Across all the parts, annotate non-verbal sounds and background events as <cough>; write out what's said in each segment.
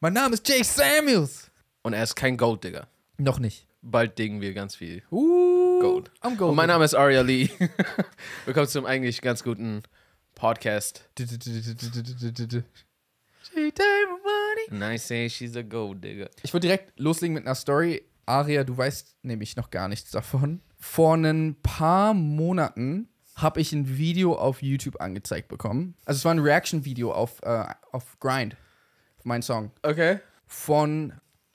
Mein Name ist Jake Samuels. Und er ist kein Gold, Digger. Noch nicht. Bald dingen wir ganz viel. Uh, Gold. I'm Gold. Und mein Name ist Aria Lee. <laughs> Willkommen zum eigentlich ganz guten Podcast. She take And I say she's a gold digger. Ich würde direkt loslegen mit einer Story. Aria, du weißt nämlich noch gar nichts davon. Vor ein paar Monaten habe ich ein Video auf YouTube angezeigt bekommen. Also es war ein Reaction-Video auf, äh, auf Grind mein Song. Okay. Von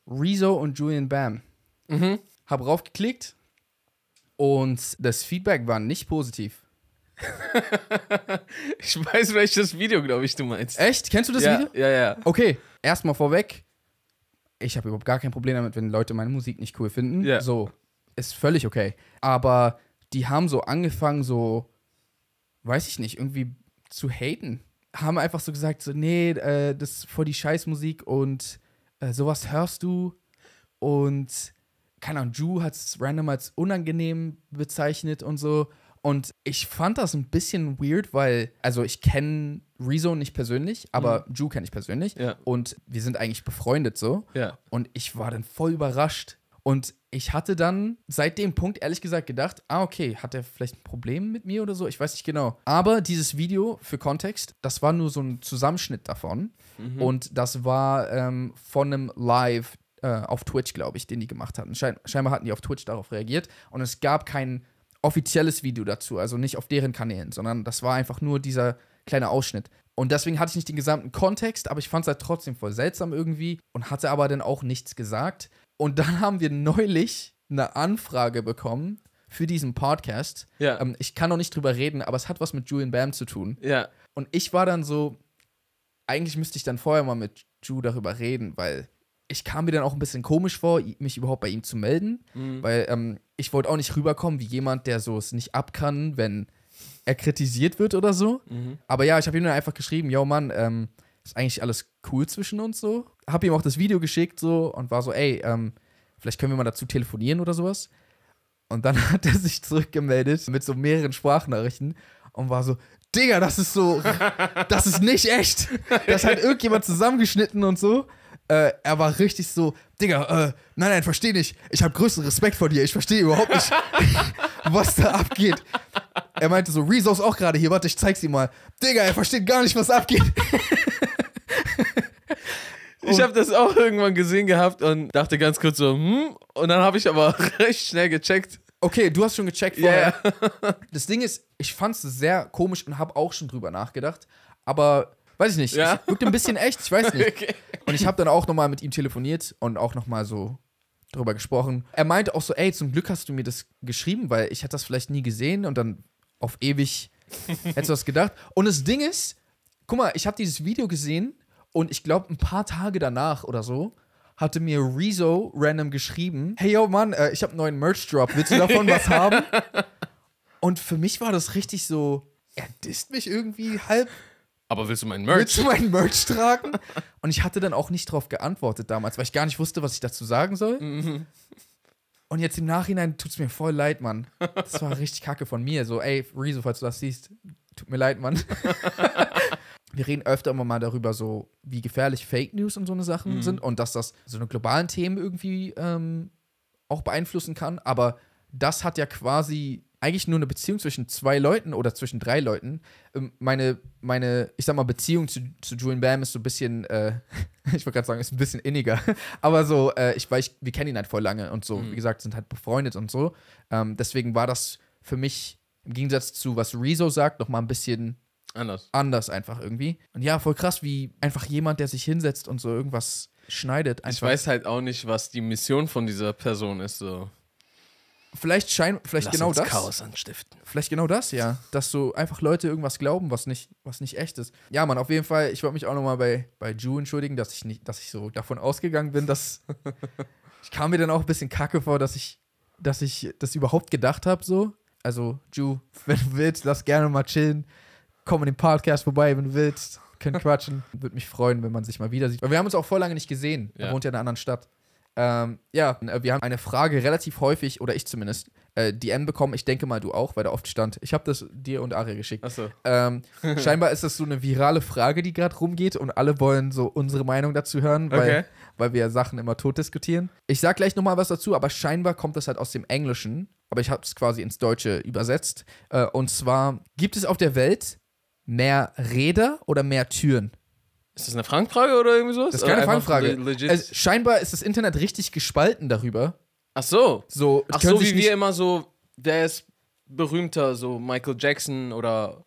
Rezo und Julian Bam. Mhm. Hab raufgeklickt und das Feedback war nicht positiv. <laughs> ich weiß welches Video, glaube ich, du meinst. Echt? Kennst du das ja, Video? Ja, ja. Okay, erstmal vorweg. Ich habe überhaupt gar kein Problem damit, wenn Leute meine Musik nicht cool finden. Ja. So, ist völlig okay. Aber die haben so angefangen, so, weiß ich nicht, irgendwie zu haten haben einfach so gesagt, so, nee, äh, das ist voll die Scheißmusik und äh, sowas hörst du. Und keine Ahnung, Ju hat es random als unangenehm bezeichnet und so. Und ich fand das ein bisschen weird, weil, also ich kenne Rezo nicht persönlich, aber mhm. Ju kenne ich persönlich. Ja. Und wir sind eigentlich befreundet so. Ja. Und ich war dann voll überrascht, und ich hatte dann seit dem Punkt ehrlich gesagt gedacht, ah, okay, hat er vielleicht ein Problem mit mir oder so? Ich weiß nicht genau. Aber dieses Video für Kontext, das war nur so ein Zusammenschnitt davon. Mhm. Und das war ähm, von einem Live äh, auf Twitch, glaube ich, den die gemacht hatten. Schein scheinbar hatten die auf Twitch darauf reagiert. Und es gab kein offizielles Video dazu, also nicht auf deren Kanälen, sondern das war einfach nur dieser kleine Ausschnitt. Und deswegen hatte ich nicht den gesamten Kontext, aber ich fand es halt trotzdem voll seltsam irgendwie und hatte aber dann auch nichts gesagt. Und dann haben wir neulich eine Anfrage bekommen für diesen Podcast. Ja. Ähm, ich kann noch nicht drüber reden, aber es hat was mit Julian Bam zu tun. Ja. Und ich war dann so, eigentlich müsste ich dann vorher mal mit Ju darüber reden, weil ich kam mir dann auch ein bisschen komisch vor, mich überhaupt bei ihm zu melden, mhm. weil ähm, ich wollte auch nicht rüberkommen wie jemand, der so es nicht ab kann, wenn er kritisiert wird oder so. Mhm. Aber ja, ich habe ihm dann einfach geschrieben, yo Mann, ähm, ist eigentlich alles cool zwischen uns so habe ihm auch das Video geschickt so und war so, ey, ähm, vielleicht können wir mal dazu telefonieren oder sowas. Und dann <laughs> hat er sich zurückgemeldet mit so mehreren Sprachnachrichten und war so, Digga, das ist so, das ist nicht echt. Das hat irgendjemand zusammengeschnitten und so. Äh, er war richtig so, Digga, äh, nein, nein, versteh nicht. Ich habe größten Respekt vor dir. Ich verstehe überhaupt nicht, <laughs> was da abgeht. Er meinte so, Rezo ist auch gerade hier, warte, ich zeig's ihm mal. Digga, er versteht gar nicht, was abgeht. <laughs> Ich habe das auch irgendwann gesehen gehabt und dachte ganz kurz so, hm. Und dann habe ich aber <laughs> recht schnell gecheckt. Okay, du hast schon gecheckt vorher. Yeah. <laughs> Das Ding ist, ich fand es sehr komisch und habe auch schon drüber nachgedacht. Aber weiß ich nicht, ja? es wirkte ein bisschen echt, ich weiß nicht. <laughs> Okay. Und ich habe dann auch nochmal mit ihm telefoniert und auch nochmal so drüber gesprochen. Er meinte auch so, ey, zum Glück hast du mir das geschrieben, weil ich hätte das vielleicht nie gesehen und dann auf ewig hättest du das gedacht. Und das Ding ist, guck mal, ich habe dieses Video gesehen und ich glaube, ein paar Tage danach oder so hatte mir Rezo random geschrieben: Hey, yo, Mann, äh, ich habe einen neuen Merch-Drop. Willst du davon was <laughs> haben? Und für mich war das richtig so: Er disst mich irgendwie halb. Aber willst du meinen Merch? Willst du meinen Merch tragen? Und ich hatte dann auch nicht darauf geantwortet damals, weil ich gar nicht wusste, was ich dazu sagen soll. Mhm. Und jetzt im Nachhinein tut es mir voll leid, Mann. Das war richtig kacke von mir. So, ey, Rezo, falls du das siehst, tut mir leid, Mann. <laughs> wir reden öfter immer mal darüber, so wie gefährlich Fake News und so eine Sachen mhm. sind und dass das so eine globalen Themen irgendwie ähm, auch beeinflussen kann. Aber das hat ja quasi eigentlich nur eine Beziehung zwischen zwei Leuten oder zwischen drei Leuten. Ähm, meine, meine ich sag mal, Beziehung zu, zu Julian Bam ist so ein bisschen, äh, <laughs> ich wollte gerade sagen, ist ein bisschen inniger. <laughs> Aber so, äh, ich, weiß, wir kennen ihn halt voll lange und so, mhm. wie gesagt, sind halt befreundet und so. Ähm, deswegen war das für mich im Gegensatz zu, was Rezo sagt, noch mal ein bisschen Anders. Anders einfach irgendwie. Und ja, voll krass, wie einfach jemand, der sich hinsetzt und so irgendwas schneidet. Einfach. Ich weiß halt auch nicht, was die Mission von dieser Person ist. So. Vielleicht scheint, vielleicht Lass genau uns das. Chaos anstiften. Vielleicht genau das, ja. Dass so einfach Leute irgendwas glauben, was nicht, was nicht echt ist. Ja, Mann, auf jeden Fall, ich wollte mich auch nochmal bei, bei Ju entschuldigen, dass ich nicht, dass ich so davon ausgegangen bin, dass. <laughs> ich kam mir dann auch ein bisschen kacke vor, dass ich, dass ich das überhaupt gedacht habe, so. Also, Ju, wenn du willst, lass gerne mal chillen. Komm in den Podcast vorbei, wenn du willst. Können quatschen. Würde mich freuen, wenn man sich mal wieder sieht. Weil wir haben uns auch vor lange nicht gesehen. Ja. Er wohnt ja in einer anderen Stadt. Ähm, ja, äh, wir haben eine Frage relativ häufig, oder ich zumindest, äh, DM bekommen. Ich denke mal, du auch, weil da oft stand. Ich habe das dir und Ari geschickt. Ach so. ähm, <laughs> scheinbar ist das so eine virale Frage, die gerade rumgeht und alle wollen so unsere Meinung dazu hören, weil, okay. weil wir Sachen immer tot diskutieren. Ich sag gleich nochmal was dazu, aber scheinbar kommt das halt aus dem Englischen, aber ich habe es quasi ins Deutsche übersetzt. Äh, und zwar gibt es auf der Welt Mehr Räder oder mehr Türen? Ist das eine Frankfrage oder irgendwie so? Das ist keine Frankfrage. Also, scheinbar ist das Internet richtig gespalten darüber. Ach so. so Ach so, wie wir immer so, der ist berühmter, so Michael Jackson oder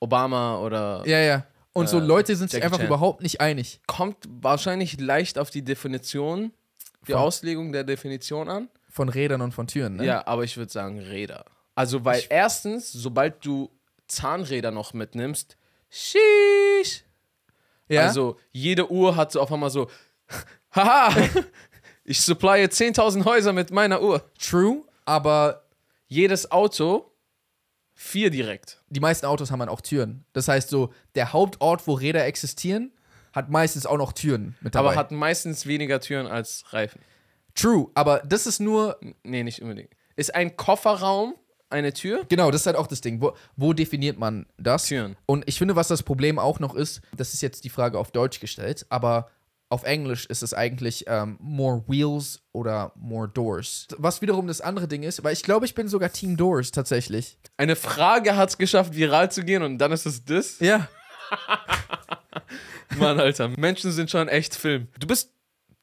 Obama oder. Ja, ja. Und so äh, Leute sind sich einfach Chan. überhaupt nicht einig. Kommt wahrscheinlich leicht auf die Definition, die von, Auslegung der Definition an. Von Rädern und von Türen, ne? Ja, aber ich würde sagen Räder. Also, weil ich, erstens, sobald du Zahnräder noch mitnimmst, sheesh. Ja? Also jede Uhr hat so auf einmal so, <laughs> haha, <laughs> ich supply 10.000 Häuser mit meiner Uhr. True, aber jedes Auto vier direkt. Die meisten Autos haben dann auch Türen. Das heißt so, der Hauptort, wo Räder existieren, hat meistens auch noch Türen mit dabei. Aber hat meistens weniger Türen als Reifen. True, aber das ist nur. Nee, nicht unbedingt. Ist ein Kofferraum eine Tür? Genau, das ist halt auch das Ding. Wo, wo definiert man das? Türen. Und ich finde, was das Problem auch noch ist, das ist jetzt die Frage auf Deutsch gestellt, aber auf Englisch ist es eigentlich ähm, more wheels oder more doors. Was wiederum das andere Ding ist, weil ich glaube, ich bin sogar Team Doors tatsächlich. Eine Frage hat es geschafft, viral zu gehen und dann ist es das? Ja. <laughs> Mann, Alter, Menschen sind schon echt Film. Du bist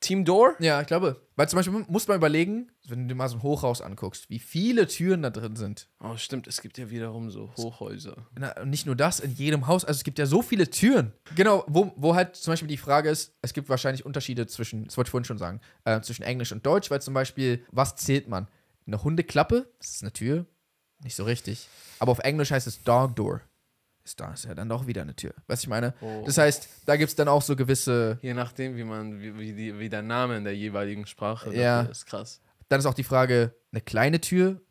Team Door? Ja, ich glaube. Weil zum Beispiel muss man überlegen, wenn du dir mal so ein Hochhaus anguckst, wie viele Türen da drin sind. Oh, stimmt, es gibt ja wiederum so Hochhäuser. Na, nicht nur das, in jedem Haus, also es gibt ja so viele Türen. Genau, wo, wo halt zum Beispiel die Frage ist, es gibt wahrscheinlich Unterschiede zwischen, das wollte ich vorhin schon sagen, äh, zwischen Englisch und Deutsch, weil zum Beispiel, was zählt man? Eine Hundeklappe, das ist eine Tür, nicht so richtig. Aber auf Englisch heißt es Dog Door ist da ja dann doch wieder eine Tür. Was ich meine? Oh. Das heißt, da gibt es dann auch so gewisse. Je nachdem, wie man, wie, wie, die, wie der Name in der jeweiligen Sprache ja. ist krass. Dann ist auch die Frage, eine kleine Tür,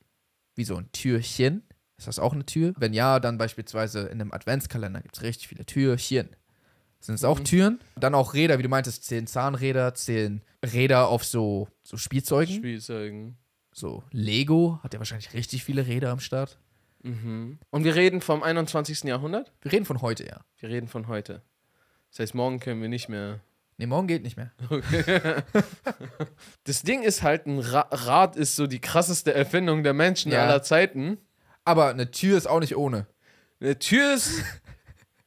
wie so ein Türchen. Ist das auch eine Tür? Wenn ja, dann beispielsweise in einem Adventskalender gibt es richtig viele Türchen. Sind es mhm. auch Türen? Dann auch Räder, wie du meintest, zählen Zahnräder, zählen Räder auf so, so Spielzeugen. Spielzeugen. So, Lego hat ja wahrscheinlich richtig viele Räder am Start. Mhm. Und wir reden vom 21. Jahrhundert? Wir reden von heute, ja. Wir reden von heute. Das heißt, morgen können wir nicht mehr. Nee, morgen geht nicht mehr. <laughs> Okay. <laughs> das Ding ist halt, ein Ra Rad ist so die krasseste Erfindung der Menschen ja. aller Zeiten. Aber eine Tür ist auch nicht ohne. Eine Tür ist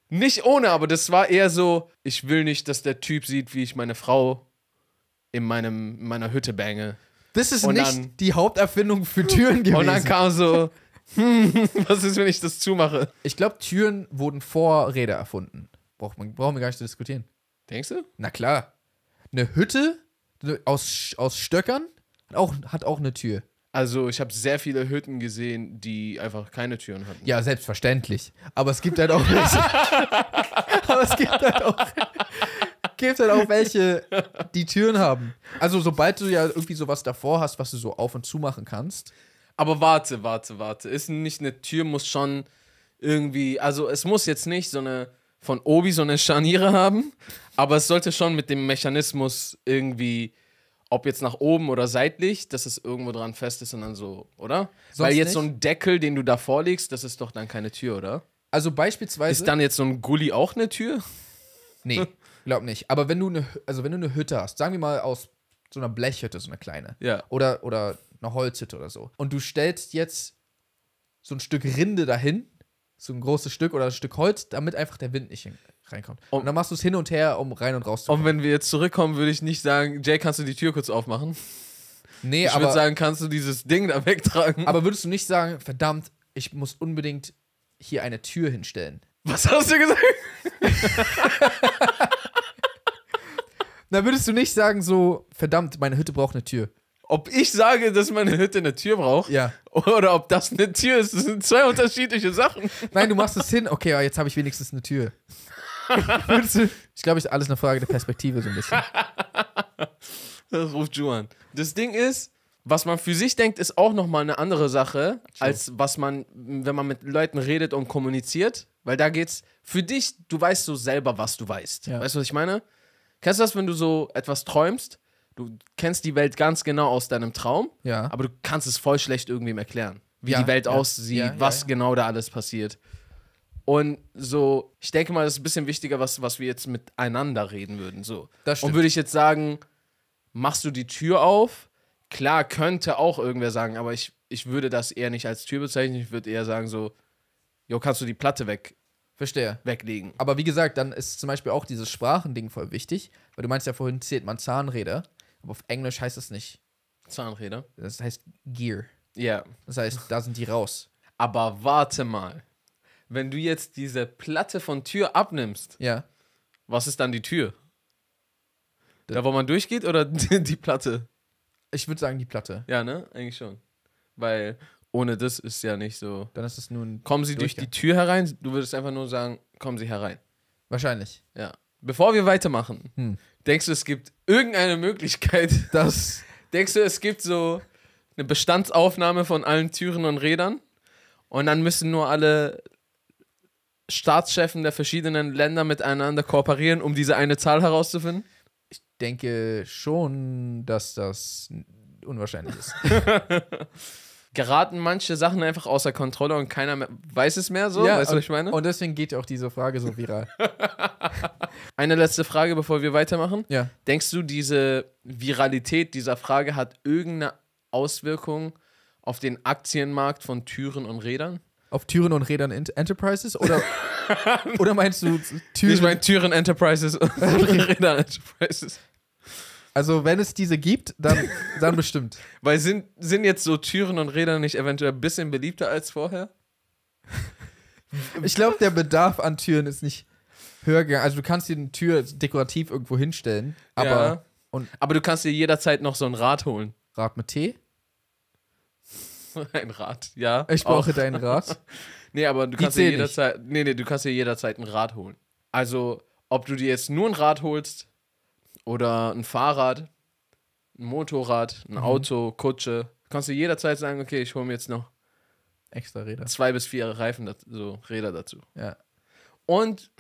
nicht ohne, aber das war eher so, ich will nicht, dass der Typ sieht, wie ich meine Frau in, meinem, in meiner Hütte bange. Das ist und nicht dann, die Haupterfindung für Türen gewesen. <laughs> Und dann kam so, hm, <laughs> was ist, wenn ich das zumache? Ich glaube, Türen wurden vor Räder erfunden. Braucht man, brauchen wir gar nicht zu diskutieren. Denkst du? Na klar. Eine Hütte aus, aus Stöckern hat auch, hat auch eine Tür. Also ich habe sehr viele Hütten gesehen, die einfach keine Türen hatten. Ja, selbstverständlich. Aber es gibt halt auch welche. <laughs> aber es gibt halt auch, gibt halt auch welche, die Türen haben. Also sobald du ja irgendwie sowas davor hast, was du so auf und zu machen kannst, aber warte, warte, warte. Ist nicht eine Tür, muss schon irgendwie, also es muss jetzt nicht so eine von Obi so eine Scharniere haben, aber es sollte schon mit dem Mechanismus irgendwie, ob jetzt nach oben oder seitlich, dass es irgendwo dran fest ist und dann so, oder? Sonst Weil jetzt nicht? so ein Deckel, den du da vorlegst, das ist doch dann keine Tür, oder? Also beispielsweise. Ist dann jetzt so ein Gully auch eine Tür? Nee, <laughs> glaub nicht. Aber wenn du eine, also wenn du eine Hütte hast, sagen wir mal aus so einer Blechhütte, so eine kleine. Ja. Oder, oder eine Holzhütte oder so. Und du stellst jetzt so ein Stück Rinde dahin, so ein großes Stück oder ein Stück Holz, damit einfach der Wind nicht reinkommt. Und, und dann machst du es hin und her, um rein und raus zu kommen. Und wenn wir jetzt zurückkommen, würde ich nicht sagen, Jay, kannst du die Tür kurz aufmachen? Nee, ich aber. Ich würde sagen, kannst du dieses Ding da wegtragen? Aber würdest du nicht sagen, verdammt, ich muss unbedingt hier eine Tür hinstellen? Was hast du gesagt? <laughs> Na, würdest du nicht sagen, so, verdammt, meine Hütte braucht eine Tür ob ich sage, dass meine Hütte eine Tür braucht ja. oder ob das eine Tür ist, das sind zwei unterschiedliche Sachen. Nein, du machst es hin. Okay, ja, jetzt habe ich wenigstens eine Tür. <laughs> ich glaube, ist alles eine Frage der Perspektive so ein bisschen. <laughs> Das ruft Juan. Das Ding ist, was man für sich denkt, ist auch nochmal eine andere Sache, True. als was man, wenn man mit Leuten redet und kommuniziert. Weil da geht's für dich, du weißt so selber, was du weißt. Ja. Weißt du, was ich meine? Kennst du das, wenn du so etwas träumst du kennst die Welt ganz genau aus deinem Traum, ja. aber du kannst es voll schlecht irgendwem erklären, wie ja, die Welt ja, aussieht, was genau da alles passiert. Und so, ich denke mal, das ist ein bisschen wichtiger, was, was wir jetzt miteinander reden würden. So. Und würde ich jetzt sagen, machst du die Tür auf? Klar, könnte auch irgendwer sagen, aber ich, ich würde das eher nicht als Tür bezeichnen. Ich würde eher sagen, so, jo, kannst du die Platte weg Verstehe. Weglegen. Aber wie gesagt, dann ist zum Beispiel auch dieses Sprachending voll wichtig, weil du meinst ja vorhin zählt man Zahnräder. Aber auf Englisch heißt es nicht. Zahnräder? Ne? Das heißt Gear. Ja. Yeah. Das heißt, da sind die raus. Aber warte mal. Wenn du jetzt diese Platte von Tür abnimmst, ja. was ist dann die Tür? Da, wo man durchgeht oder <laughs> die Platte? Ich würde sagen, die Platte. Ja, ne? Eigentlich schon. Weil ohne das ist ja nicht so. Dann ist es nur ein. Kommen Sie durch die Tür herein? Du würdest einfach nur sagen, kommen Sie herein. Wahrscheinlich. Ja. Bevor wir weitermachen, hm. Denkst du, es gibt irgendeine Möglichkeit, <laughs> dass. Denkst du, es gibt so eine Bestandsaufnahme von allen Türen und Rädern und dann müssen nur alle Staatschefs der verschiedenen Länder miteinander kooperieren, um diese eine Zahl herauszufinden? Ich denke schon, dass das unwahrscheinlich ist. <laughs> geraten manche Sachen einfach außer Kontrolle und keiner mehr, weiß es mehr so. Ja, weißt du, was ich meine? Und deswegen geht auch diese Frage so viral. <laughs> Eine letzte Frage, bevor wir weitermachen. Ja. Denkst du, diese Viralität dieser Frage hat irgendeine Auswirkung auf den Aktienmarkt von Türen und Rädern? Auf Türen und Rädern Enterprises? Oder, <laughs> oder meinst du Türen? Ich meine Türen Enterprises und <laughs> Räder Enterprises. Also, wenn es diese gibt, dann, <laughs> dann bestimmt. Weil sind, sind jetzt so Türen und Räder nicht eventuell ein bisschen beliebter als vorher? Ich glaube, der Bedarf an Türen ist nicht höher gegangen. Also, du kannst dir eine Tür dekorativ irgendwo hinstellen, aber, ja. und aber du kannst dir jederzeit noch so ein Rad holen. Rad mit T? <laughs> Ein Rad, ja. Ich brauche auch. deinen Rad. <laughs> nee, aber du kannst dir jederzeit. Nee, nee, du kannst dir jederzeit ein Rad holen. Also, ob du dir jetzt nur ein Rad holst oder ein Fahrrad, ein Motorrad, ein mhm. Auto, Kutsche. Kannst du jederzeit sagen, okay, ich hole mir jetzt noch extra Räder. Zwei bis vier Reifen, so Räder dazu. Ja. Und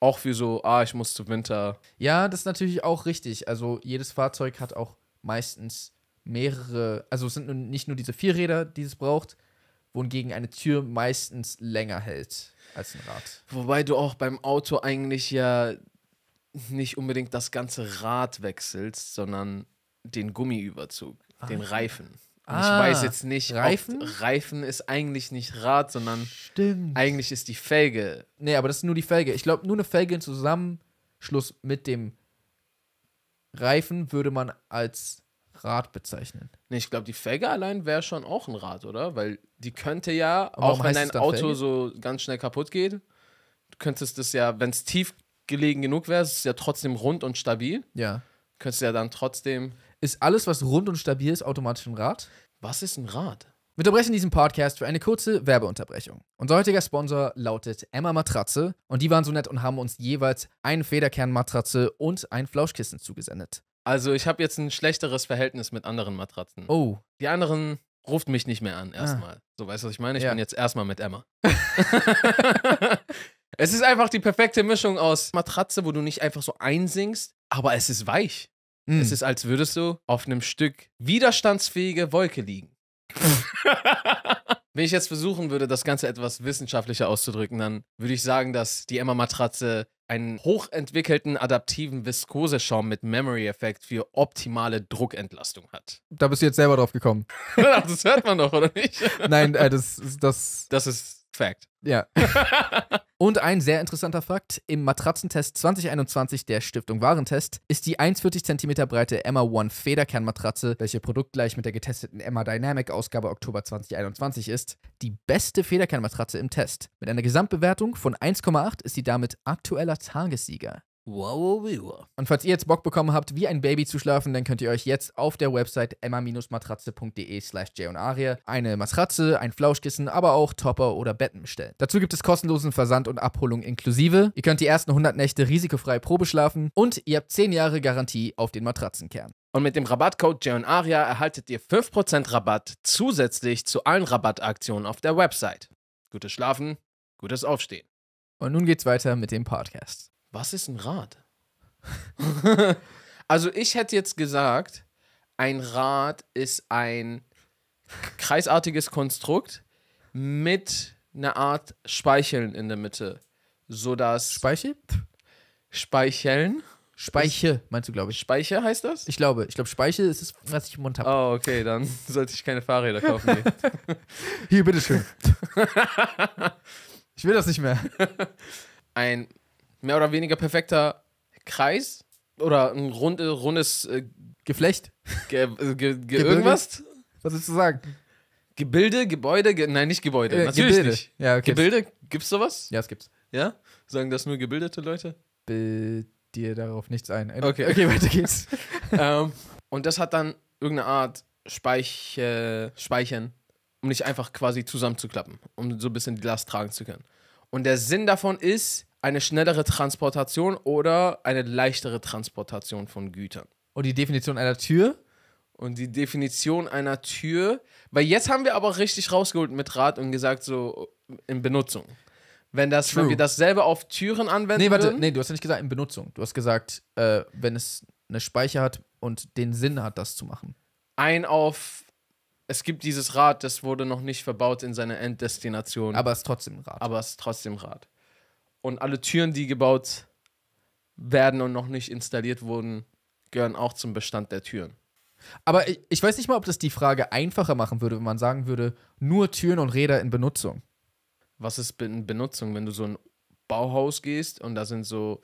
auch für so, ah, ich muss zum Winter. Ja, das ist natürlich auch richtig. Also jedes Fahrzeug hat auch meistens mehrere, also es sind nicht nur diese vier Räder, die es braucht, wohingegen eine Tür meistens länger hält als ein Rad. Wobei du auch beim Auto eigentlich ja nicht unbedingt das ganze Rad wechselst, sondern den Gummiüberzug, Ach. den Reifen. Und ich ah, weiß jetzt nicht, Reifen? Reifen ist eigentlich nicht Rad, sondern Stimmt. eigentlich ist die Felge. Nee, aber das ist nur die Felge. Ich glaube, nur eine Felge im Zusammenschluss mit dem Reifen würde man als Rad bezeichnen. Nee, ich glaube, die Felge allein wäre schon auch ein Rad, oder? Weil die könnte ja, auch wenn dein Auto Felge? so ganz schnell kaputt geht, könntest du es ja, wenn es tief gelegen genug wäre, ist es ja trotzdem rund und stabil. Ja. Könntest du ja dann trotzdem. Ist alles, was rund und stabil ist, automatisch ein Rad? Was ist ein Rad? Wir unterbrechen diesen Podcast für eine kurze Werbeunterbrechung. Unser heutiger Sponsor lautet Emma Matratze und die waren so nett und haben uns jeweils eine Federkernmatratze und ein Flauschkissen zugesendet. Also ich habe jetzt ein schlechteres Verhältnis mit anderen Matratzen. Oh. Die anderen ruft mich nicht mehr an ah. erstmal. Ah. So weißt du, was ich meine? Ich ja. bin jetzt erstmal mit Emma. <laughs> <laughs> Es ist einfach die perfekte Mischung aus Matratze, wo du nicht einfach so einsinkst, aber es ist weich. Mm. Es ist, als würdest du auf einem Stück widerstandsfähige Wolke liegen. <laughs> Wenn ich jetzt versuchen würde, das Ganze etwas wissenschaftlicher auszudrücken, dann würde ich sagen, dass die Emma-Matratze einen hochentwickelten adaptiven Viskoseschaum mit Memory-Effekt für optimale Druckentlastung hat. Da bist du jetzt selber drauf gekommen. <laughs> das hört man doch, oder nicht? Nein, äh, das, das, das ist Fact. Ja. <laughs> Und ein sehr interessanter Fakt: Im Matratzentest 2021 der Stiftung Warentest ist die 1,40 cm breite Emma One Federkernmatratze, welche produktgleich mit der getesteten Emma Dynamic Ausgabe Oktober 2021 ist, die beste Federkernmatratze im Test. Mit einer Gesamtbewertung von 1,8 ist sie damit aktueller Tagessieger. Und falls ihr jetzt Bock bekommen habt, wie ein Baby zu schlafen, dann könnt ihr euch jetzt auf der Website emma-matratze.de slash jayonaria eine Matratze, ein Flauschkissen, aber auch Topper oder Betten bestellen. Dazu gibt es kostenlosen Versand und Abholung inklusive. Ihr könnt die ersten 100 Nächte risikofrei Probe schlafen und ihr habt 10 Jahre Garantie auf den Matratzenkern. Und mit dem Rabattcode jayonaria erhaltet ihr 5% Rabatt zusätzlich zu allen Rabattaktionen auf der Website. Gutes Schlafen, gutes Aufstehen. Und nun geht's weiter mit dem Podcast. Was ist ein Rad? <laughs> also ich hätte jetzt gesagt, ein Rad ist ein kreisartiges Konstrukt mit einer Art Speicheln in der Mitte, sodass... Speichel? Speicheln. Speiche, meinst du, glaube ich. Speicher heißt das? Ich glaube. Ich glaube, Speiche ist es, was ich im Mund habe. Oh, okay, dann <laughs> sollte ich keine Fahrräder kaufen. Nee. <laughs> Hier, bitteschön. ich will das nicht mehr. Ein mehr oder weniger perfekter Kreis oder ein runde, rundes äh, Geflecht. Ge äh, ge ge irgendwas? Was willst du sagen? Gebilde, Gebäude, ge nein, nicht Gebäude. Äh, natürlich Gebilde. nicht. Ja, okay. Gebilde, gibt's sowas? Ja, es gibt's. Ja? Sagen das nur gebildete Leute? Bild dir darauf nichts ein. Äh, okay, okay <laughs> weiter geht's. <laughs> ähm, und das hat dann irgendeine Art Speich, Speichern, um nicht einfach quasi zusammenzuklappen, um so ein bisschen die Last tragen zu können. Und der Sinn davon ist, eine schnellere Transportation oder eine leichtere Transportation von Gütern. Und die Definition einer Tür? Und die Definition einer Tür, weil jetzt haben wir aber richtig rausgeholt mit Rad und gesagt, so in Benutzung. Wenn, das, wenn wir dasselbe auf Türen anwenden. Nee, warte, nee, du hast ja nicht gesagt in Benutzung. Du hast gesagt, äh, wenn es eine Speicher hat und den Sinn hat, das zu machen. Ein auf. Es gibt dieses Rad, das wurde noch nicht verbaut in seiner Enddestination. Aber es ist trotzdem ein Rad. Aber es ist trotzdem Rad. Und alle Türen, die gebaut werden und noch nicht installiert wurden, gehören auch zum Bestand der Türen. Aber ich, ich weiß nicht mal, ob das die Frage einfacher machen würde, wenn man sagen würde, nur Türen und Räder in Benutzung. Was ist in Benutzung, wenn du so ein Bauhaus gehst und da sind so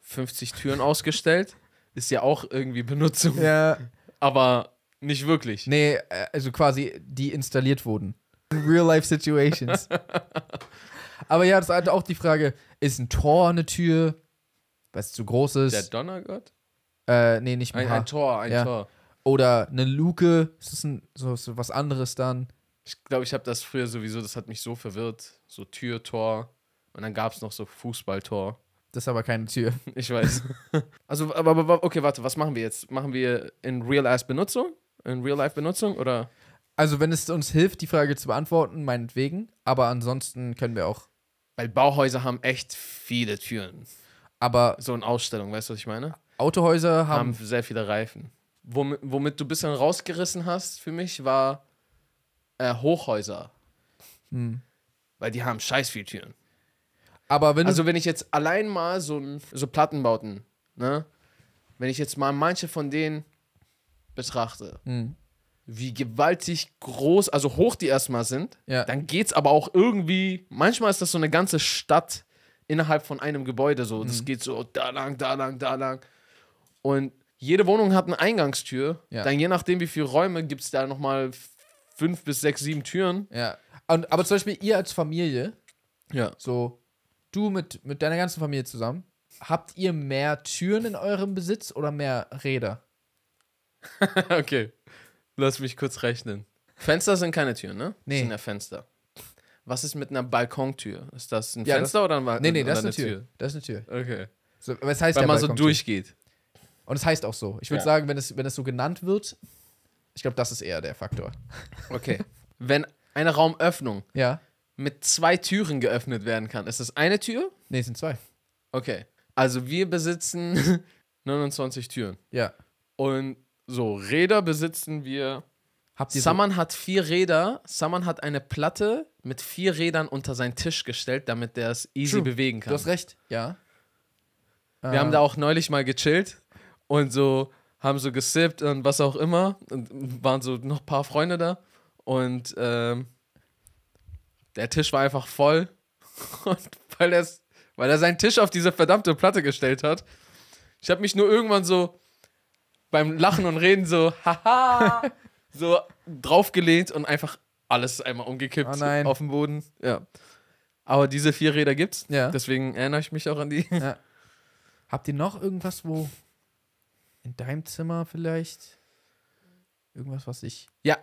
50 Türen ausgestellt? <laughs> Ist ja auch irgendwie Benutzung. Ja. Aber nicht wirklich. Nee, äh, also quasi, die installiert wurden. In Real-life-Situations. <laughs> Aber ja, das ist halt auch die Frage, ist ein Tor eine Tür, was zu groß ist? Der Donnergott? Äh, nee, nicht mehr. Ein, ein Tor, ein ja. Tor. Oder eine Luke, ist das ein, so, so was anderes dann? Ich glaube, ich habe das früher sowieso, das hat mich so verwirrt. So Tür, Tor. Und dann gab es noch so Fußballtor. Das ist aber keine Tür. <laughs> Ich weiß. also, aber, aber, okay, warte, was machen wir jetzt? Machen wir in real ass benutzung In Real-Life-Benutzung oder? Also, wenn es uns hilft, die Frage zu beantworten, meinetwegen. Aber ansonsten können wir auch weil Bauhäuser haben echt viele Türen. Aber. So eine Ausstellung, weißt du, was ich meine? Autohäuser haben. Haben sehr viele Reifen. Womit, womit du ein bisschen rausgerissen hast für mich, war äh, Hochhäuser. Hm. Weil die haben scheiß viel Türen. Aber wenn also wenn ich jetzt allein mal so, so Plattenbauten, ne? Wenn ich jetzt mal manche von denen betrachte, hm wie gewaltig groß, also hoch die erstmal sind, ja. dann es aber auch irgendwie, manchmal ist das so eine ganze Stadt innerhalb von einem Gebäude so. Mhm. Das geht so da lang, da lang, da lang. Und jede Wohnung hat eine Eingangstür. Ja. Dann je nachdem, wie viele Räume, gibt es da nochmal fünf bis sechs, sieben Türen. Ja. Und, aber zum Beispiel ihr als Familie, ja. so du mit, mit deiner ganzen Familie zusammen, habt ihr mehr Türen in eurem Besitz oder mehr Räder? <laughs> okay. Lass mich kurz rechnen. Fenster sind keine Türen, ne? Nee. Das sind ja Fenster. Was ist mit einer Balkontür? Ist das ein ja, Fenster das, oder ein Balkon? Nee, nee, das ist eine Tür. Tür. Das ist eine Tür. Okay. So, das heißt wenn ja man so durchgeht. Und es heißt auch so. Ich würde ja. sagen, wenn es, wenn es so genannt wird, ich glaube, das ist eher der Faktor. Okay. wenn eine Raumöffnung ja. mit zwei Türen geöffnet werden kann, ist das eine Tür? Nee, es sind zwei. Okay. Also wir besitzen 29 <laughs> Türen. Ja. Und so, Räder besitzen wir. Habt ihr Saman so hat vier Räder. Saman hat eine Platte mit vier Rädern unter seinen Tisch gestellt, damit der es easy True. bewegen kann. Du hast recht, ja. Wir ähm. haben äh. da auch neulich mal gechillt und so haben so gesippt und was auch immer. Und waren so noch ein paar Freunde da. Und ähm, der Tisch war einfach voll. <laughs> Und weil, weil er seinen Tisch auf diese verdammte Platte gestellt hat, ich habe mich nur irgendwann so beim Lachen und Reden so, <laughs> haha, <laughs> so draufgelehnt und einfach alles einmal umgekippt oh auf dem Boden. Ja. Aber diese vier Räder gibt's. Ja. Deswegen erinnere ich mich auch an die. Ja. Habt ihr noch irgendwas, wo in deinem Zimmer vielleicht irgendwas, was ich. Ja.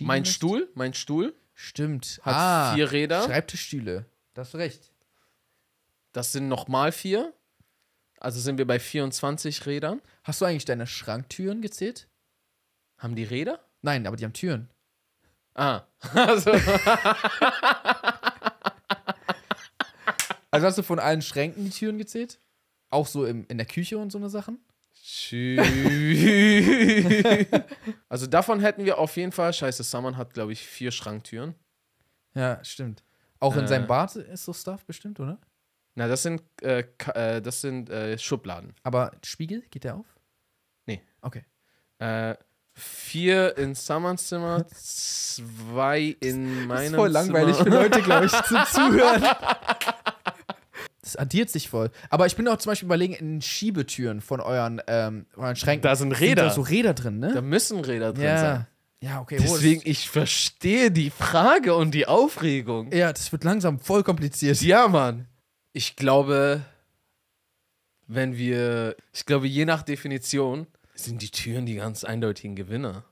Mein möchte? Stuhl, mein Stuhl. Stimmt. Hat ah, vier Räder. Schreibtischstühle. Das hast recht. Das sind nochmal vier. Also sind wir bei 24 Rädern. Hast du eigentlich deine Schranktüren gezählt? Haben die Räder? Nein, aber die haben Türen. Ah. <laughs> Also, also hast du von allen Schränken die Türen gezählt? Auch so im, in der Küche und so eine Sachen? <laughs> also davon hätten wir auf jeden Fall, scheiße, Saman hat, glaube ich, vier Schranktüren. Ja, stimmt. Auch in seinem äh. Bad ist so Stuff bestimmt, oder? Na, das sind, äh, äh, das sind äh, Schubladen. Aber Spiegel, geht der auf? Nee. Okay. Äh, vier in Summers Zimmer, zwei in meinem Zimmer. Das ist voll langweilig Zimmer. für Leute, glaube ich, zum <laughs> Zuhören. Das addiert sich voll. Aber ich bin auch zum Beispiel überlegen, in Schiebetüren von euren, ähm, euren Schränken. Da sind Räder. Sind da so Räder drin, ne? Da müssen Räder drin ja. sein. Ja, okay. Deswegen, ich verstehe die Frage und die Aufregung. Ja, das wird langsam voll kompliziert. Ja, Mann. Ich glaube, wenn wir, ich glaube, je nach Definition sind die Türen die ganz eindeutigen Gewinner.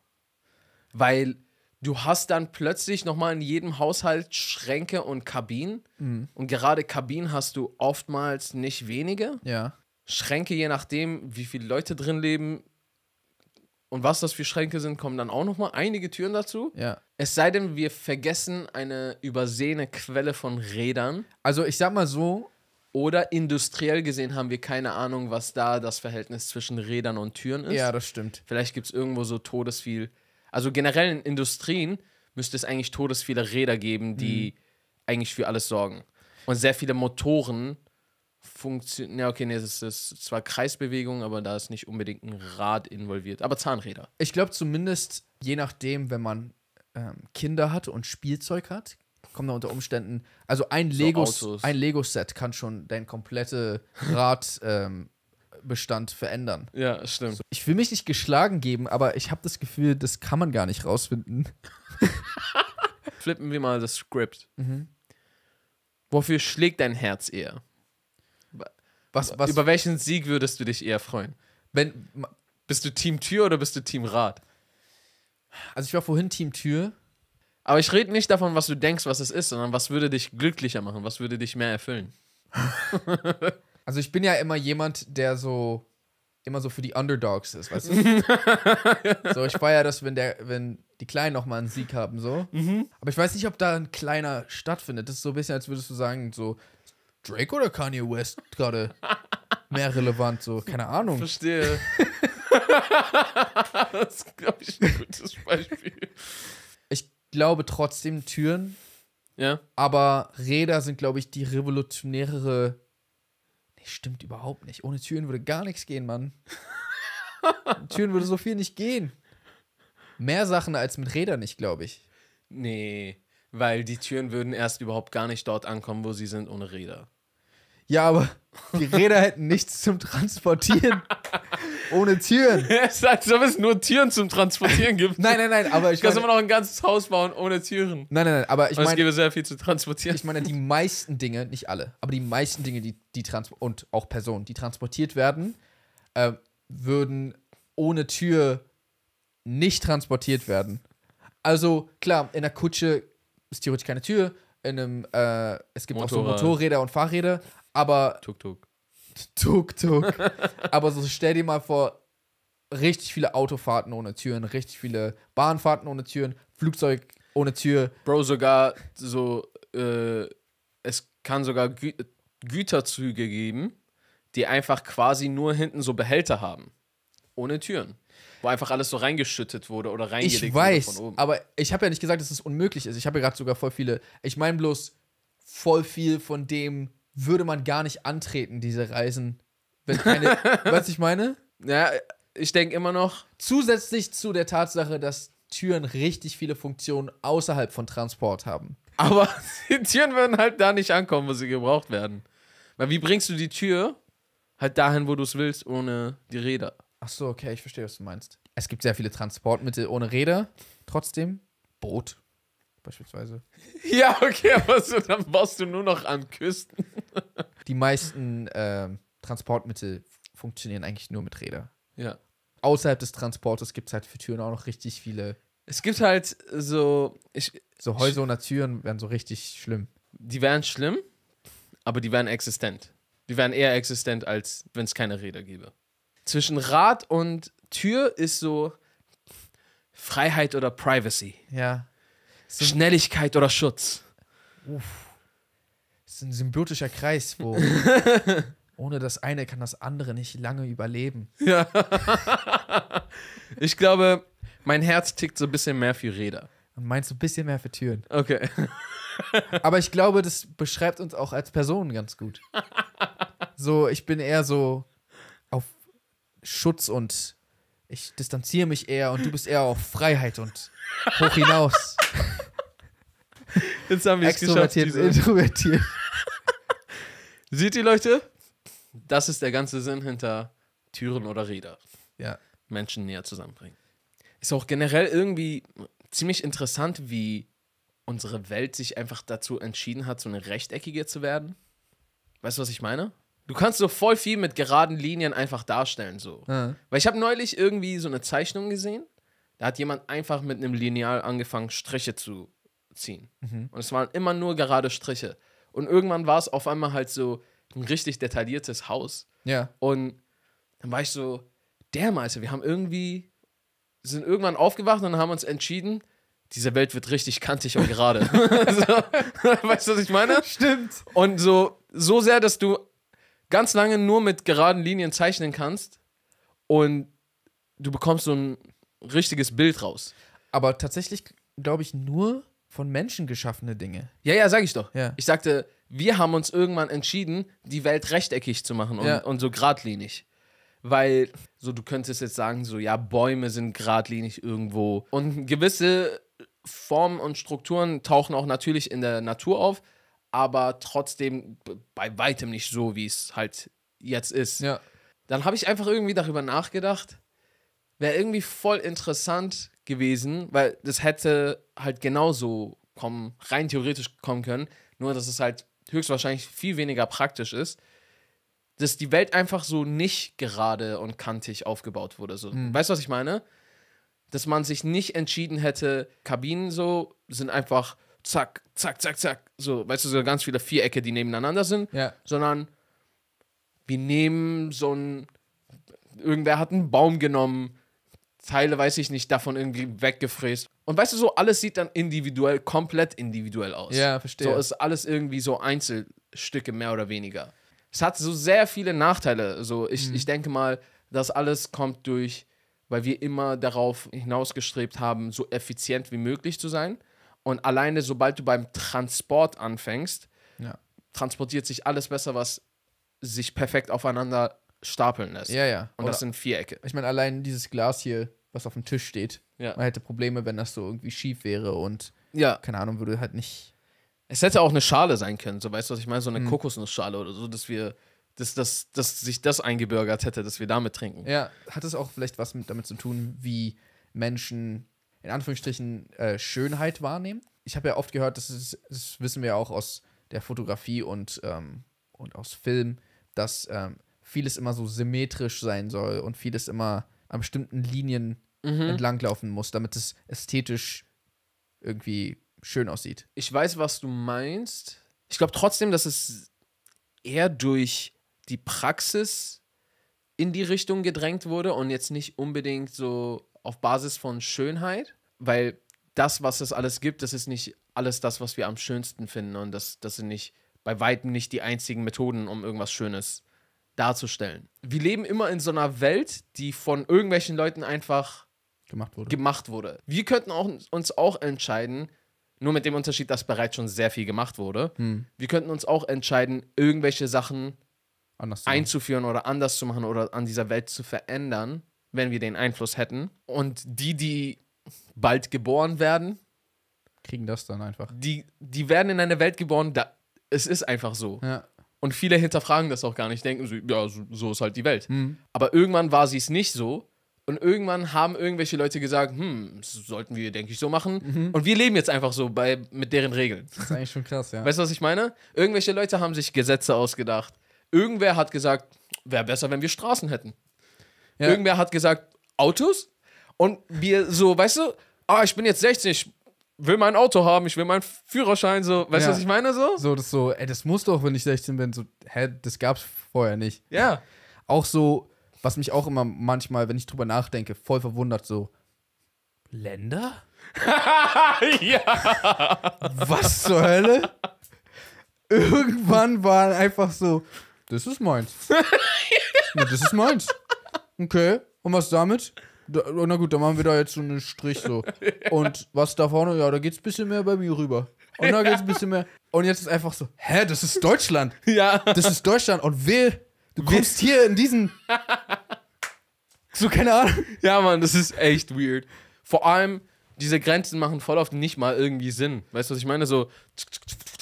Weil du hast dann plötzlich nochmal in jedem Haushalt Schränke und Kabinen. Mhm. Und gerade Kabinen hast du oftmals nicht wenige. Ja. Schränke, je nachdem, wie viele Leute drin leben, und was das für Schränke sind, kommen dann auch nochmal einige Türen dazu. Ja. Es sei denn, wir vergessen eine übersehene Quelle von Rädern. Also ich sag mal so. Oder industriell gesehen haben wir keine Ahnung, was da das Verhältnis zwischen Rädern und Türen ist. Ja, das stimmt. Vielleicht gibt es irgendwo so todesviel. Also generell in Industrien müsste es eigentlich todesviele Räder geben, die mhm. eigentlich für alles sorgen. Und sehr viele Motoren Funktion. Ja, okay, nee, das ist zwar Kreisbewegung, aber da ist nicht unbedingt ein Rad involviert. Aber Zahnräder. Ich glaube zumindest, je nachdem, wenn man ähm, Kinder hat und Spielzeug hat, kommen da unter Umständen. Also ein so Lego, ein Lego-Set kann schon dein komplette Rad. <laughs> ähm, Bestand verändern. Ja, stimmt. ich will mich nicht geschlagen geben, aber ich habe das Gefühl, das kann man gar nicht rausfinden. <laughs> Flippen wir mal das Skript. Mhm. Wofür schlägt dein Herz eher? Was, was Über welchen Sieg würdest du dich eher freuen? Wenn, bist du Team Tür oder bist du Team Rad? Also ich war vorhin Team Tür. Aber ich rede nicht davon, was du denkst, was es ist, sondern was würde dich glücklicher machen, was würde dich mehr erfüllen. <laughs> also ich bin ja immer jemand, der so immer so für die Underdogs ist, weißt du? <laughs> so, ich feiere das, wenn der, wenn die Kleinen nochmal einen Sieg haben, so. Mhm. Aber ich weiß nicht, ob da ein kleiner stattfindet. Das ist so ein bisschen, als würdest du sagen, so, Drake oder Kanye West gerade mehr relevant? So, keine Ahnung. Verstehe. <laughs> das ist, glaube ich, ein gutes Beispiel. Ich glaube trotzdem Türen. Ja. Aber Räder sind, glaube ich, die revolutionärere. Nee, stimmt überhaupt nicht. Ohne Türen würde gar nichts gehen, Mann. Türen würde so viel nicht gehen. Mehr Sachen als mit Rädern nicht, glaube ich. Nee weil die Türen würden erst überhaupt gar nicht dort ankommen, wo sie sind, ohne Räder. Ja, aber die Räder hätten nichts zum Transportieren. ohne Türen. <laughs> Es Er sagt, ob es nur Türen zum Transportieren gibt. nein, nein, nein, aber ich. Du kannst immer noch ein ganzes Haus bauen ohne Türen. Nein, nein, nein, aber ich meine. Es gäbe sehr viel zu transportieren. Ich meine, die meisten Dinge, nicht alle, aber die meisten Dinge, die, die und auch Personen, die transportiert werden, äh, würden ohne Tür nicht transportiert werden. Also klar, in der Kutsche ist theoretisch keine Tür. In einem, äh, es gibt Motorrad. auch so Motorräder und Fahrräder, aber. Tuk-Tuk. Tuk-Tuk. <laughs> aber so stell dir mal vor, richtig viele Autofahrten ohne Türen, richtig viele Bahnfahrten ohne Türen, Flugzeug ohne Tür. Bro, sogar so, äh, es kann sogar Gü Güterzüge geben, die einfach quasi nur hinten so Behälter haben. Ohne Türen wo einfach alles so reingeschüttet wurde oder reingelegt ich weiß, wurde von oben. Aber ich habe ja nicht gesagt, dass es das unmöglich ist. Ich habe ja gerade sogar voll viele. Ich meine bloß, voll viel von dem würde man gar nicht antreten, diese Reisen. Wenn keine, was <laughs> ich meine? Ja, ich denke immer noch. Zusätzlich zu der Tatsache, dass Türen richtig viele Funktionen außerhalb von Transport haben. Aber <laughs> die Türen würden halt da nicht ankommen, wo sie gebraucht werden. Weil wie bringst du die Tür halt dahin, wo du es willst, ohne die Räder? Ach so, okay, ich verstehe, was du meinst. Es gibt sehr viele Transportmittel ohne Räder. Trotzdem, Boot beispielsweise. <laughs> ja, okay, aber so, dann baust du nur noch an Küsten. <laughs> Die meisten äh, Transportmittel funktionieren eigentlich nur mit Räder. Ja. Außerhalb des Transportes gibt es halt für Türen auch noch richtig viele. Es gibt halt so. Ich, so Häuser ohne Türen werden so richtig schlimm. Die wären schlimm, aber die wären existent. Die wären eher existent, als wenn es keine Räder gäbe zwischen Rad und Tür ist so Freiheit oder Privacy. Ja. So Schnelligkeit oder Schutz. Uff. Das ist ein symbiotischer Kreis, wo <laughs> ohne das eine kann das andere nicht lange überleben. Ja. ich glaube, mein Herz tickt so ein bisschen mehr für Räder. Und meinst du ein bisschen mehr für Türen? Okay. <laughs> Aber ich glaube, das beschreibt uns auch als Personen ganz gut. <laughs> So, ich bin eher so Schutz und ich distanziere mich eher und du bist eher auf Freiheit und hoch hinaus. Jetzt haben wir es geschafft. Diese. Introvertiert. Seht ihr, Leute? Das ist der ganze Sinn hinter Türen oder Räder. Ja. Menschen näher zusammenbringen. Ist auch generell irgendwie ziemlich interessant, wie unsere Welt sich einfach dazu entschieden hat, so eine rechteckige zu werden. Weißt du, was ich meine? Du kannst so voll viel mit geraden Linien einfach darstellen. So. Ja. Weil ich habe neulich irgendwie so eine Zeichnung gesehen. Da hat jemand einfach mit einem Lineal angefangen, Striche zu ziehen. Mhm. Und es waren immer nur gerade Striche. Und irgendwann war es auf einmal halt so ein richtig detailliertes Haus. Ja. Und dann war ich so, der Meister, wir haben irgendwie, sind irgendwann aufgewacht und haben uns entschieden, diese Welt wird richtig kantig und gerade. <laughs> <laughs> so, weißt du, was ich meine? Stimmt. Und so, so sehr, dass du ganz lange nur mit geraden Linien zeichnen kannst und du bekommst so ein richtiges Bild raus. Aber tatsächlich glaube ich nur von Menschen geschaffene Dinge. Ja, ja, sag ich doch. Ja. Ich sagte, wir haben uns irgendwann entschieden, die Welt rechteckig zu machen und, ja. und so geradlinig. Weil, so du könntest jetzt sagen, so ja, Bäume sind geradlinig irgendwo. Und gewisse Formen und Strukturen tauchen auch natürlich in der Natur auf, aber trotzdem bei weitem nicht so, wie es halt jetzt ist. Ja. Dann habe ich einfach irgendwie darüber nachgedacht, wäre irgendwie voll interessant gewesen, weil das hätte halt genauso kommen, rein theoretisch kommen können, nur dass es halt höchstwahrscheinlich viel weniger praktisch ist, dass die Welt einfach so nicht gerade und kantig aufgebaut wurde. So, mhm. Weißt du, was ich meine? Dass man sich nicht entschieden hätte, Kabinen so sind einfach zack, zack, zack, zack. So, weißt du, so ganz viele Vierecke, die nebeneinander sind. Ja. Sondern wir nehmen so ein. Irgendwer hat einen Baum genommen, Teile, weiß ich nicht, davon irgendwie weggefräst. Und weißt du, so alles sieht dann individuell, komplett individuell aus. Ja, verstehe. So ist alles irgendwie so Einzelstücke mehr oder weniger. Es hat so sehr viele Nachteile. So, ich, mhm. ich denke mal, das alles kommt durch, weil wir immer darauf hinausgestrebt haben, so effizient wie möglich zu sein. Und alleine, sobald du beim Transport anfängst, ja. transportiert sich alles besser, was sich perfekt aufeinander stapeln lässt. Ja, ja. Und Oder, das sind Vierecke. Ich meine, allein dieses Glas hier, was auf dem Tisch steht, ja. man hätte Probleme, wenn das so irgendwie schief wäre und ja. keine Ahnung, würde halt nicht. Es hätte auch eine Schale sein können, so weißt du, was ich meine, so eine hm. Kokosnussschale oder so, dass wir, dass, dass, dass sich das eingebürgert hätte, dass wir damit trinken. Ja, hat es auch vielleicht was mit, damit zu tun, wie Menschen in Anführungsstrichen äh, Schönheit wahrnehmen. Ich habe ja oft gehört, das, ist, das wissen wir auch aus der Fotografie und, ähm, und aus Film, dass ähm, vieles immer so symmetrisch sein soll und vieles immer an bestimmten Linien mhm. entlanglaufen muss, damit es ästhetisch irgendwie schön aussieht. Ich weiß, was du meinst. Ich glaube trotzdem, dass es eher durch die Praxis in die Richtung gedrängt wurde und jetzt nicht unbedingt so auf Basis von Schönheit, weil das, was es alles gibt, das ist nicht alles das, was wir am schönsten finden und das, das sind nicht bei weitem nicht die einzigen Methoden, um irgendwas Schönes darzustellen. Wir leben immer in so einer Welt, die von irgendwelchen Leuten einfach gemacht wurde. Gemacht wurde. Wir könnten auch, uns auch entscheiden, nur mit dem Unterschied, dass bereits schon sehr viel gemacht wurde. Hm. Wir könnten uns auch entscheiden, irgendwelche Sachen einzuführen oder anders zu machen oder an dieser Welt zu verändern wenn wir den Einfluss hätten. Und die, die bald geboren werden, kriegen das dann einfach. Die, die werden in eine Welt geboren, da, es ist einfach so. Ja. Und viele hinterfragen das auch gar nicht, denken so, ja, so, so ist halt die Welt. Mhm. Aber irgendwann war sie es nicht so. Und irgendwann haben irgendwelche Leute gesagt, hm, sollten wir, denke ich, so machen. Mhm. Und wir leben jetzt einfach so bei, mit deren Regeln. Das ist eigentlich schon krass, ja. Weißt du, was ich meine? Irgendwelche Leute haben sich Gesetze ausgedacht. Irgendwer hat gesagt, wäre besser, wenn wir Straßen hätten. Ja. Irgendwer hat gesagt, Autos? Und wir so, weißt du, ah, ich bin jetzt 60, ich will mein Auto haben, ich will meinen Führerschein, so, weißt du, ja. was ich meine? So? So, das so, ey, das muss doch, wenn ich 16 bin, so, hä, das gab's vorher nicht. Ja. Auch so, was mich auch immer manchmal, wenn ich drüber nachdenke, voll verwundert, so, Länder? <laughs> ja. Was zur Hölle? Irgendwann waren einfach so, das ist meins. <laughs> das ist meins okay, und was damit? Da, na gut, dann machen wir da jetzt so einen Strich so. <laughs> Und was da vorne? Ja, da geht's ein bisschen mehr bei mir rüber. Und da geht's ein bisschen mehr. Und jetzt ist einfach so, hä, das ist Deutschland. <laughs> Ja. Das ist Deutschland. Und will, du kommst hier in diesen. <laughs> So, keine Ahnung. Ja, Mann, das ist echt weird. Vor allem, diese Grenzen machen voll oft nicht mal irgendwie Sinn. Weißt du, was ich meine? So.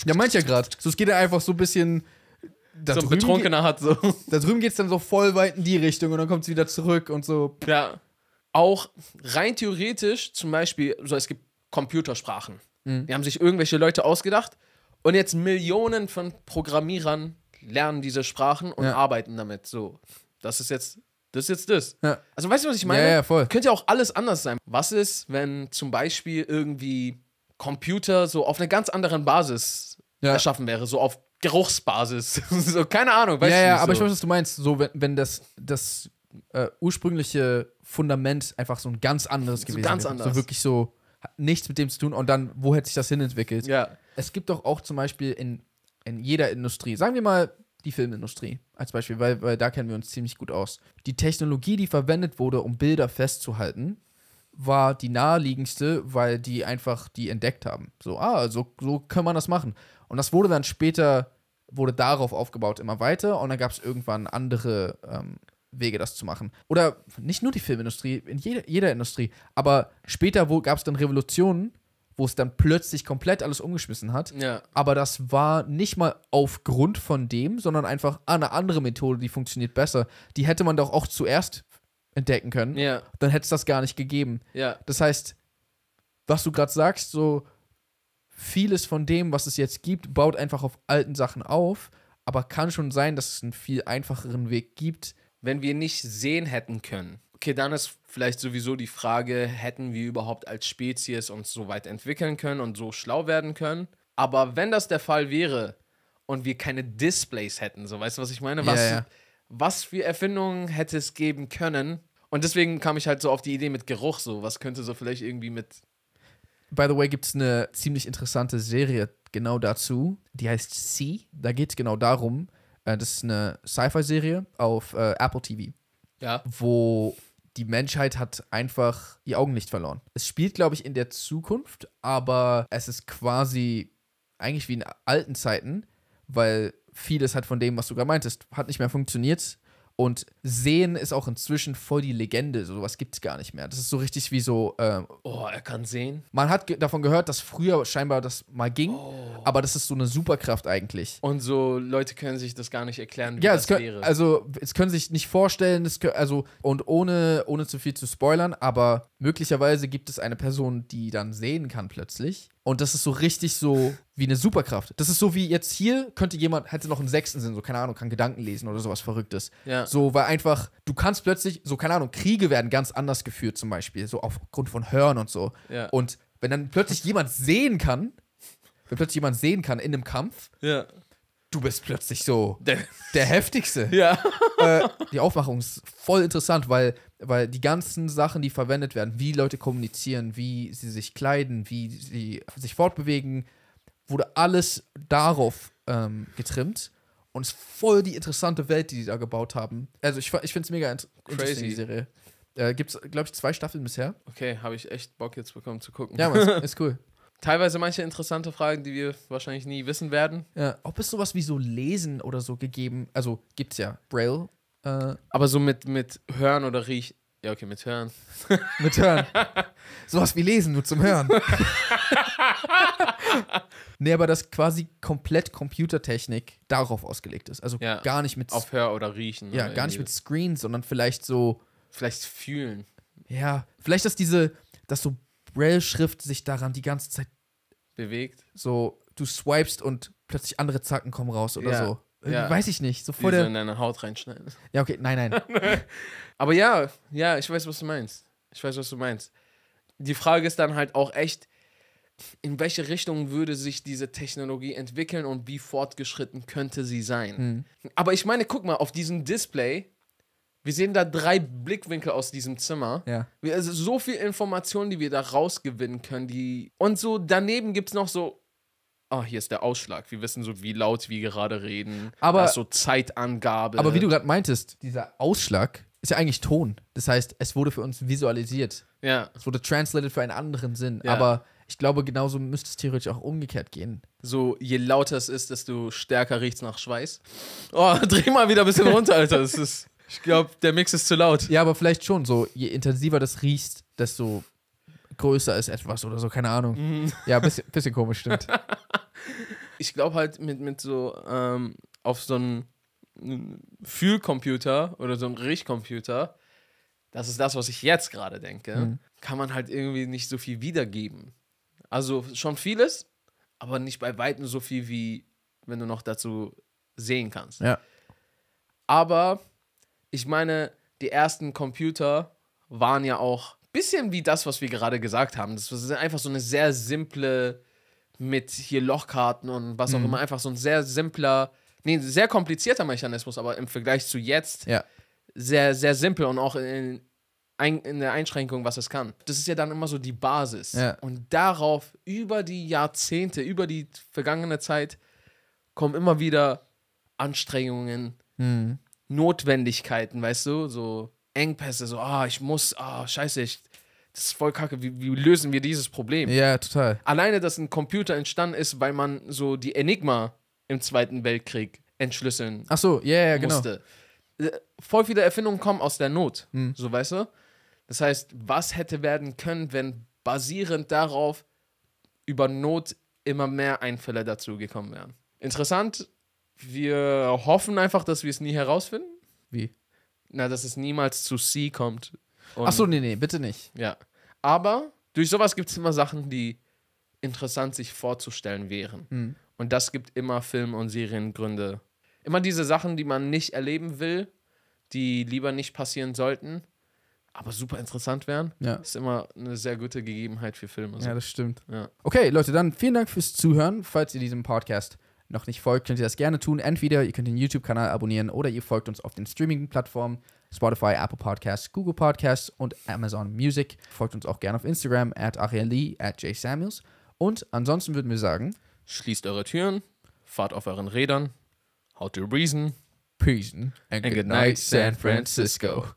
Ja, meint ja gerade. So, es geht ja einfach so ein bisschen da so ein Betrunkener hat so. <laughs> Da drüben geht es dann so voll weit in die Richtung und dann kommt es wieder zurück und so. Ja. Auch rein theoretisch, zum Beispiel, so es gibt Computersprachen. Mhm. Die haben sich irgendwelche Leute ausgedacht und jetzt Millionen von Programmierern lernen diese Sprachen und ja. arbeiten damit. So, das ist jetzt das ist jetzt das. Ja. Also weißt du, was ich meine? Ja, ja, voll. Könnte ja auch alles anders sein. Was ist, wenn zum Beispiel irgendwie Computer so auf einer ganz anderen Basis ja. erschaffen wäre, so auf Geruchsbasis. <laughs> so, keine Ahnung. Weiß ja, ja, aber so. ich weiß, was du meinst. So, wenn, wenn das, das äh, ursprüngliche Fundament einfach so ein ganz anderes so gewesen ganz wäre. Anders. So wirklich so hat nichts mit dem zu tun und dann, wo hätte sich das hinentwickelt? Ja. Es gibt doch auch zum Beispiel in, in jeder Industrie, sagen wir mal die Filmindustrie als Beispiel, weil, weil da kennen wir uns ziemlich gut aus. Die Technologie, die verwendet wurde, um Bilder festzuhalten, war die naheliegendste, weil die einfach die entdeckt haben. So, ah, so, so kann man das machen. Und das wurde dann später, wurde darauf aufgebaut immer weiter und dann gab es irgendwann andere ähm, Wege, das zu machen. Oder nicht nur die Filmindustrie, in jeder, jeder Industrie, aber später gab es dann Revolutionen, wo es dann plötzlich komplett alles umgeschmissen hat. Ja. Aber das war nicht mal aufgrund von dem, sondern einfach eine andere Methode, die funktioniert besser. Die hätte man doch auch zuerst entdecken können. Ja. Dann hätte es das gar nicht gegeben. Ja. Das heißt, was du gerade sagst, so vieles von dem, was es jetzt gibt, baut einfach auf alten Sachen auf. Aber kann schon sein, dass es einen viel einfacheren Weg gibt, wenn wir nicht sehen hätten können. Okay, dann ist vielleicht sowieso die Frage, hätten wir überhaupt als Spezies uns so weit entwickeln können und so schlau werden können? Aber wenn das der Fall wäre und wir keine Displays hätten, so weißt du, was ich meine? Was, ja, ja. was für Erfindungen hätte es geben können? Und deswegen kam ich halt so auf die Idee mit Geruch, so was könnte so vielleicht irgendwie mit By the way, gibt es eine ziemlich interessante Serie genau dazu. Die heißt Sea. Da geht es genau darum. Äh, das ist eine Sci-Fi-Serie auf äh, Apple TV. Ja. Wo die Menschheit hat einfach ihr Augenlicht verloren. Es spielt, glaube ich, in der Zukunft, aber es ist quasi eigentlich wie in alten Zeiten, weil vieles hat von dem, was du gerade meintest, hat nicht mehr funktioniert und Sehen ist auch inzwischen voll die Legende. So was gibt es gar nicht mehr. Das ist so richtig wie so, ähm, oh, er kann sehen. Man hat ge davon gehört, dass früher scheinbar das mal ging, oh. aber das ist so eine Superkraft eigentlich. Und so Leute können sich das gar nicht erklären, wie ja, das können, wäre. Also es können sich nicht vorstellen, können, also und ohne, ohne zu viel zu spoilern, aber möglicherweise gibt es eine Person, die dann sehen kann plötzlich und das ist so richtig so wie eine Superkraft. Das ist so wie jetzt hier könnte jemand, hätte noch einen sechsten Sinn, so keine Ahnung, kann Gedanken lesen oder sowas Verrücktes. Ja. So, weil einfach, du kannst plötzlich, so keine Ahnung, Kriege werden ganz anders geführt zum Beispiel, so aufgrund von Hören und so. Ja. Und wenn dann plötzlich jemand sehen kann, wenn plötzlich jemand sehen kann in einem Kampf, ja du bist plötzlich so der, <laughs> der Heftigste. Ja. <laughs> Äh, die Aufmachung ist voll interessant, weil, weil die ganzen Sachen, die verwendet werden, wie Leute kommunizieren, wie sie sich kleiden, wie sie sich fortbewegen, wurde alles darauf ähm, getrimmt. Und es ist voll die interessante Welt, die sie da gebaut haben. Also ich, ich finde es mega interessant, die Serie. Äh, Gibt es, glaube ich, zwei Staffeln bisher. Okay, habe ich echt Bock jetzt bekommen zu gucken. Ja, man, <laughs> ist cool teilweise manche interessante Fragen, die wir wahrscheinlich nie wissen werden. Ja, ob es sowas wie so Lesen oder so gegeben, also gibt es ja Braille. Äh, aber so mit, mit Hören oder Riechen. Ja, okay, mit Hören. <laughs> mit Hören. <laughs> sowas wie Lesen, nur zum Hören. <laughs> nee, aber dass quasi komplett Computertechnik darauf ausgelegt ist. Also ja, gar nicht mit. Auf Hör oder Riechen. Ja, oder gar nicht mit Screens, sondern vielleicht so. Vielleicht fühlen. Ja, vielleicht, dass diese, dass so Braille-Schrift sich daran die ganze Zeit bewegt. So, du swipest und plötzlich andere Zacken kommen raus oder ja. so. Äh, ja. Weiß ich nicht. So voll der... in deine Haut reinschneiden. Ja, okay, nein, <laughs> nein. Aber ja, ja, ich weiß, was du meinst. Ich weiß, was du meinst. Die Frage ist dann halt auch echt, in welche Richtung würde sich diese Technologie entwickeln und wie fortgeschritten könnte sie sein? Hm. Aber ich meine, guck mal, auf diesem Display wir sehen da drei Blickwinkel aus diesem Zimmer. Ja. Also so viel Informationen, die wir da rausgewinnen können. Die und so daneben gibt es noch so ah, oh, hier ist der Ausschlag. Wir wissen so, wie laut wir gerade reden. Aber ist so Zeitangabe. Aber wie du gerade meintest, dieser Ausschlag ist ja eigentlich Ton. Das heißt, es wurde für uns visualisiert. Ja. Es wurde translated für einen anderen Sinn. Ja. Aber ich glaube, genauso müsste es theoretisch auch umgekehrt gehen. So, je lauter es ist, desto stärker riecht es nach Schweiß. Oh, <laughs> dreh mal wieder ein bisschen runter, Alter. Das ist. Ich glaube, der Mix ist zu laut. Ja, aber vielleicht schon so, je intensiver das riechst, desto größer ist etwas oder so, keine Ahnung. Mhm. Ja, bisschen, bisschen komisch, stimmt. <laughs> ich glaube halt mit, mit so, ähm, auf so einem Fühlcomputer oder so einem Riechcomputer, das ist das, was ich jetzt gerade denke, mhm. kann man halt irgendwie nicht so viel wiedergeben. Also schon vieles, aber nicht bei weitem so viel, wie wenn du noch dazu sehen kannst. Ja. Aber ich meine, die ersten Computer waren ja auch ein bisschen wie das, was wir gerade gesagt haben. Das ist einfach so eine sehr simple mit hier Lochkarten und was auch mhm. immer, einfach so ein sehr simpler, nee, sehr komplizierter Mechanismus, aber im Vergleich zu jetzt ja. sehr, sehr simpel und auch in, in der Einschränkung, was es kann. Das ist ja dann immer so die Basis. Ja. Und darauf über die Jahrzehnte, über die vergangene Zeit kommen immer wieder Anstrengungen, mhm. Notwendigkeiten, weißt du, so Engpässe, so, ah, ich muss, ah, scheiße, ich, das ist voll kacke, wie, wie lösen wir dieses Problem? Ja, total. Alleine, dass ein Computer entstanden ist, weil man so die Enigma im Zweiten Weltkrieg entschlüsseln Ach so, ja, ja, genau. musste. Äh, voll viele Erfindungen kommen aus der Not, mhm. so weißt du? Das heißt, was hätte werden können, wenn basierend darauf über Not immer mehr Einfälle dazu gekommen wären? Interessant, wir hoffen einfach, dass wir es nie herausfinden. Wie? Na, dass es niemals zu C kommt. Achso, nee, nee, bitte nicht. Ja. Aber durch sowas gibt es immer Sachen, die interessant sich vorzustellen wären. Mhm. Und das gibt immer Film- und Seriengründe. Immer diese Sachen, die man nicht erleben will, die lieber nicht passieren sollten, aber super interessant wären. Ja. Ist immer eine sehr gute Gegebenheit für Filme. So. Ja, das stimmt. Ja. Okay, Leute, dann vielen Dank fürs Zuhören. Falls ihr diesem Podcast noch nicht folgt, könnt ihr das gerne tun. Entweder ihr könnt den YouTube-Kanal abonnieren oder ihr folgt uns auf den Streaming-Plattformen Spotify, Apple Podcasts, Google Podcasts und Amazon Music. Folgt uns auch gerne auf Instagram at Ariel at Samuels. Und ansonsten würden wir sagen, schließt eure Türen, fahrt auf euren Rädern, haut die Reason, Peace and, and good night, San Francisco.